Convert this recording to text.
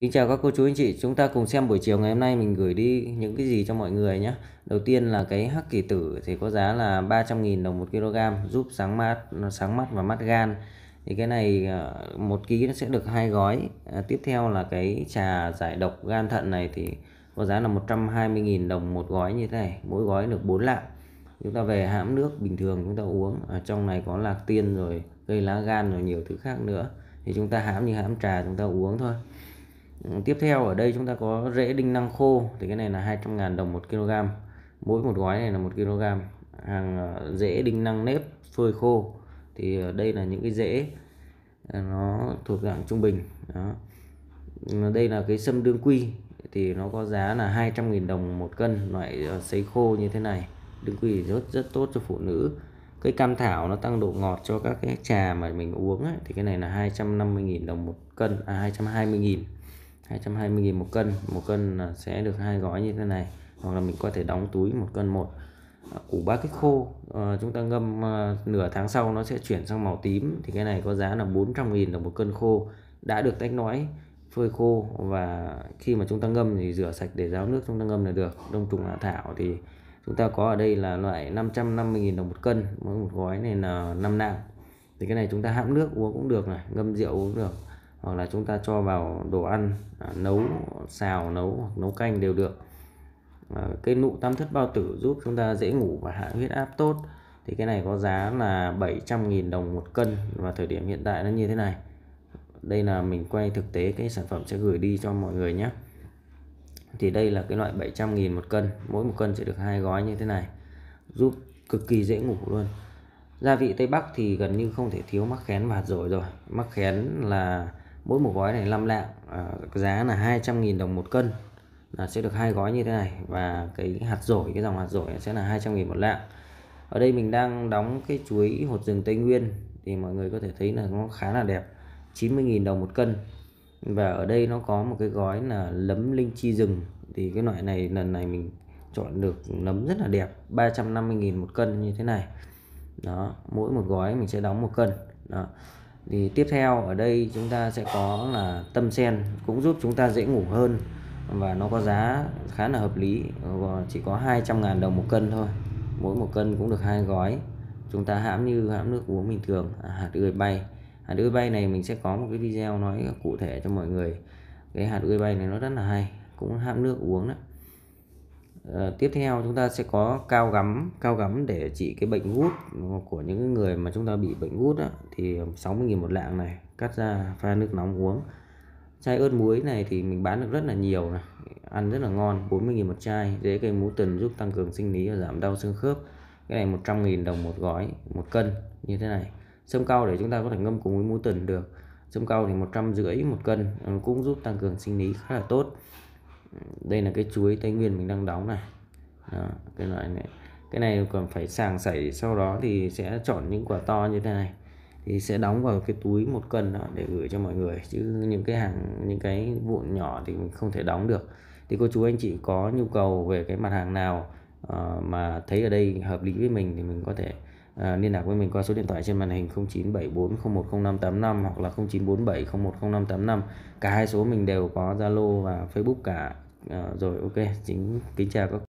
Kính chào các cô chú anh chị, chúng ta cùng xem buổi chiều ngày hôm nay mình gửi đi những cái gì cho mọi người nhé. Đầu tiên là cái hắc kỳ tử thì có giá là 300.000 đồng 1 kg giúp sáng mắt sáng mắt và mắt gan. Thì cái này à, một ký nó sẽ được hai gói. À, tiếp theo là cái trà giải độc gan thận này thì có giá là 120.000 đồng một gói như thế này, mỗi gói được 4 lạng. Chúng ta về hãm nước bình thường chúng ta uống, ở à, trong này có lạc tiên rồi, gây lá gan rồi nhiều thứ khác nữa. Thì chúng ta hãm như hãm trà chúng ta uống thôi tiếp theo ở đây chúng ta có rễ đinh năng khô thì cái này là 200.000 đồng 1 kg mỗi một gói này là 1 kg hàng ờ, rễ đinh năng nếp phơi khô thì đây là những cái rễ ờ, nó thuộc dạng trung bình đó đây là cái sâm đương quy thì nó có giá là 200.000 đồng một cân loại ờ, sấy khô như thế này đương quy rất rất tốt cho phụ nữ cây cam thảo nó tăng độ ngọt cho các cái trà mà mình uống ấy, thì cái này là 250.000 đồng một cân à 220.000 220.000 một cân một cân à, sẽ được hai gói như thế này hoặc là mình có thể đóng túi một cân một à, củ ba kích khô ờ, chúng ta ngâm à, nửa tháng sau nó sẽ chuyển sang màu tím thì cái này có giá là 400.000 đồng một cân khô đã được tách nõi phơi khô và khi mà chúng ta ngâm thì rửa sạch để ráo nước chúng ta ngâm là được đông trùng hạ thảo thì chúng ta có ở đây là loại 550.000 đồng một cân mỗi một gói này là 5 nạng thì cái này chúng ta hãm nước uống cũng được này ngâm rượu uống được hoặc là chúng ta cho vào đồ ăn à, nấu xào nấu hoặc nấu canh đều được à, cái nụ tam thất bao tử giúp chúng ta dễ ngủ và hạ huyết áp tốt thì cái này có giá là 700.000 đồng một cân và thời điểm hiện tại nó như thế này đây là mình quay thực tế cái sản phẩm sẽ gửi đi cho mọi người nhé thì đây là cái loại 700.000 một cân mỗi một cân sẽ được hai gói như thế này giúp cực kỳ dễ ngủ luôn gia vị Tây Bắc thì gần như không thể thiếu mắc khén và hạt dổi rồi mắc khén là mỗi một gói này 5 lạng à, giá là 200.000 đồng một cân là sẽ được hai gói như thế này và cái hạt rổi cái dòng hạt rổi sẽ là 200.000 một lạng ở đây mình đang đóng cái chuối hột rừng Tây Nguyên thì mọi người có thể thấy là nó khá là đẹp 90.000 đồng một cân và ở đây nó có một cái gói là lấm linh chi rừng thì cái loại này lần này mình chọn được nấm rất là đẹp 350.000 một cân như thế này đó mỗi một gói mình sẽ đóng một cân đó thì tiếp theo ở đây chúng ta sẽ có là tâm sen cũng giúp chúng ta dễ ngủ hơn và nó có giá khá là hợp lý chỉ có 200.000 đồng một cân thôi mỗi một cân cũng được hai gói chúng ta hãm như hãm nước uống bình thường à, hạt ươi bay hạt ươi bay này mình sẽ có một cái video nói cụ thể cho mọi người cái hạt ươi bay này nó rất là hay cũng hãm nước uống đó Ờ, tiếp theo chúng ta sẽ có cao gắm cao gắm để trị cái bệnh gút của những người mà chúng ta bị bệnh gút á, thì 60.000 um, một lạng này cắt ra pha nước nóng uống chai ớt muối này thì mình bán được rất là nhiều này ăn rất là ngon 40.000 một chai dễ cây mú tần giúp tăng cường sinh lý và giảm đau xương khớp cái này 100.000 đồng một gói một cân như thế này sâm cao để chúng ta có thể ngâm cùng với mú tần được sâm cao thì một trăm rưỡi một cân cũng giúp tăng cường sinh lý khá là tốt đây là cái chuối tây nguyên mình đang đóng này đó, cái loại này cái này còn phải sàng sảy sau đó thì sẽ chọn những quả to như thế này thì sẽ đóng vào cái túi một cân đó để gửi cho mọi người chứ những cái hàng những cái vụn nhỏ thì mình không thể đóng được thì cô chú anh chị có nhu cầu về cái mặt hàng nào uh, mà thấy ở đây hợp lý với mình thì mình có thể À, liên lạc với mình qua số điện thoại trên màn hình 0974010585 hoặc là 0947010585 cả hai số mình đều có Zalo và Facebook cả à, rồi ok chính kính chào các